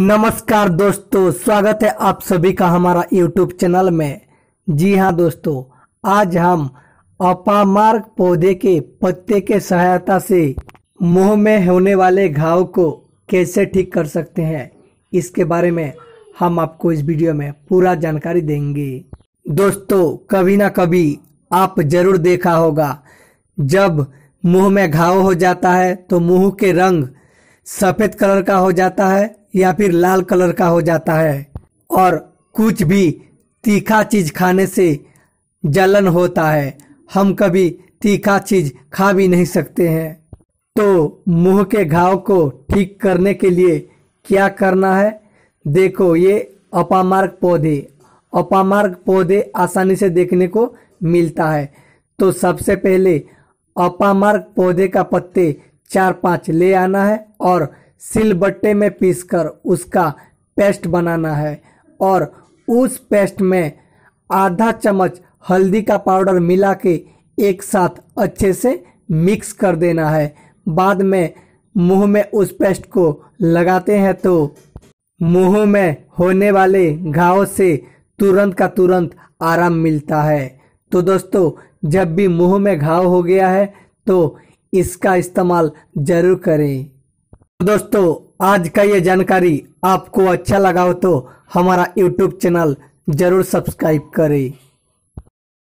नमस्कार दोस्तों स्वागत है आप सभी का हमारा यूट्यूब चैनल में जी हाँ दोस्तों आज हम अपामार्ग पौधे के पत्ते के सहायता से मुंह में होने वाले घाव को कैसे ठीक कर सकते हैं इसके बारे में हम आपको इस वीडियो में पूरा जानकारी देंगे दोस्तों कभी ना कभी आप जरूर देखा होगा जब मुंह में घाव हो जाता है तो मुंह के रंग सफेद कलर का हो जाता है या फिर लाल कलर का हो जाता है और कुछ भी तीखा चीज खाने से जलन होता है हम कभी तीखा चीज खा भी नहीं सकते हैं तो मुंह के घाव को ठीक करने के लिए क्या करना है देखो ये अपामार्ग पौधे अपामार्ग पौधे आसानी से देखने को मिलता है तो सबसे पहले अपामार्ग पौधे का पत्ते चार पाँच ले आना है और सिलबट्टे में पीसकर उसका पेस्ट बनाना है और उस पेस्ट में आधा चम्मच हल्दी का पाउडर मिला के एक साथ अच्छे से मिक्स कर देना है बाद में मुंह में उस पेस्ट को लगाते हैं तो मुंह में होने वाले घाव से तुरंत का तुरंत आराम मिलता है तो दोस्तों जब भी मुंह में घाव हो गया है तो इसका इस्तेमाल ज़रूर करें दोस्तों आज का ये जानकारी आपको अच्छा लगा हो तो हमारा यूट्यूब चैनल ज़रूर सब्सक्राइब करें